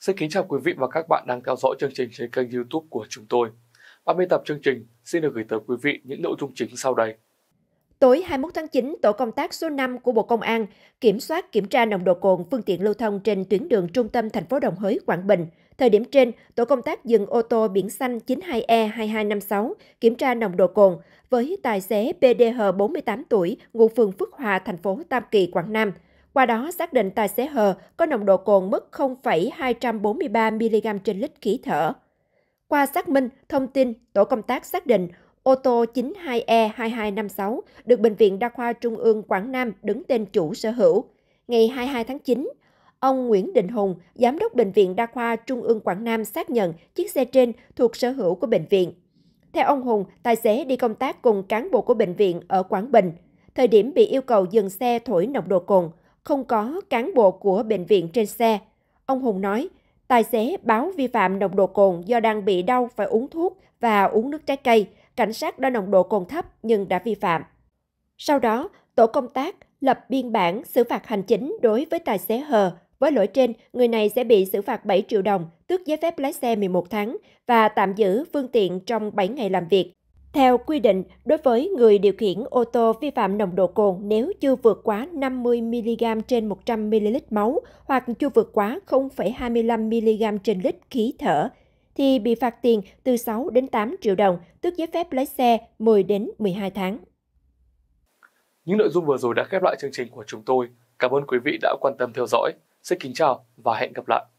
Xin kính chào quý vị và các bạn đang theo dõi chương trình trên kênh youtube của chúng tôi. 30 tập chương trình xin được gửi tới quý vị những nội dung chính sau đây. Tối 21 tháng 9, Tổ công tác số 5 của Bộ Công an kiểm soát kiểm tra nồng độ cồn phương tiện lưu thông trên tuyến đường trung tâm thành phố Đồng Hới, Quảng Bình. Thời điểm trên, tổ công tác dừng ô tô biển xanh 92E2256 kiểm tra nồng độ cồn với tài xế PDH 48 tuổi, ngụ phường Phước Hòa, thành phố Tam Kỳ, Quảng Nam – qua đó xác định tài xế Hờ có nồng độ cồn mức 0,243 mg trên lít khí thở. Qua xác minh, thông tin, tổ công tác xác định ô tô 92E2256 được Bệnh viện Đa khoa Trung ương Quảng Nam đứng tên chủ sở hữu. Ngày 22 tháng 9, ông Nguyễn Đình Hùng, Giám đốc Bệnh viện Đa khoa Trung ương Quảng Nam xác nhận chiếc xe trên thuộc sở hữu của bệnh viện. Theo ông Hùng, tài xế đi công tác cùng cán bộ của bệnh viện ở Quảng Bình. Thời điểm bị yêu cầu dừng xe thổi nồng độ cồn, không có cán bộ của bệnh viện trên xe. Ông Hùng nói, tài xế báo vi phạm nồng độ cồn do đang bị đau phải uống thuốc và uống nước trái cây. Cảnh sát đo nồng độ cồn thấp nhưng đã vi phạm. Sau đó, tổ công tác lập biên bản xử phạt hành chính đối với tài xế Hờ. Với lỗi trên, người này sẽ bị xử phạt 7 triệu đồng, tước giấy phép lái xe 11 tháng và tạm giữ phương tiện trong 7 ngày làm việc. Theo quy định, đối với người điều khiển ô tô vi phạm nồng độ cồn nếu chưa vượt quá 50mg trên 100ml máu hoặc chưa vượt quá 0,25mg trên lít khí thở, thì bị phạt tiền từ 6 đến 8 triệu đồng, tước giấy phép lái xe 10 đến 12 tháng. Những nội dung vừa rồi đã khép lại chương trình của chúng tôi. Cảm ơn quý vị đã quan tâm theo dõi. Xin kính chào và hẹn gặp lại.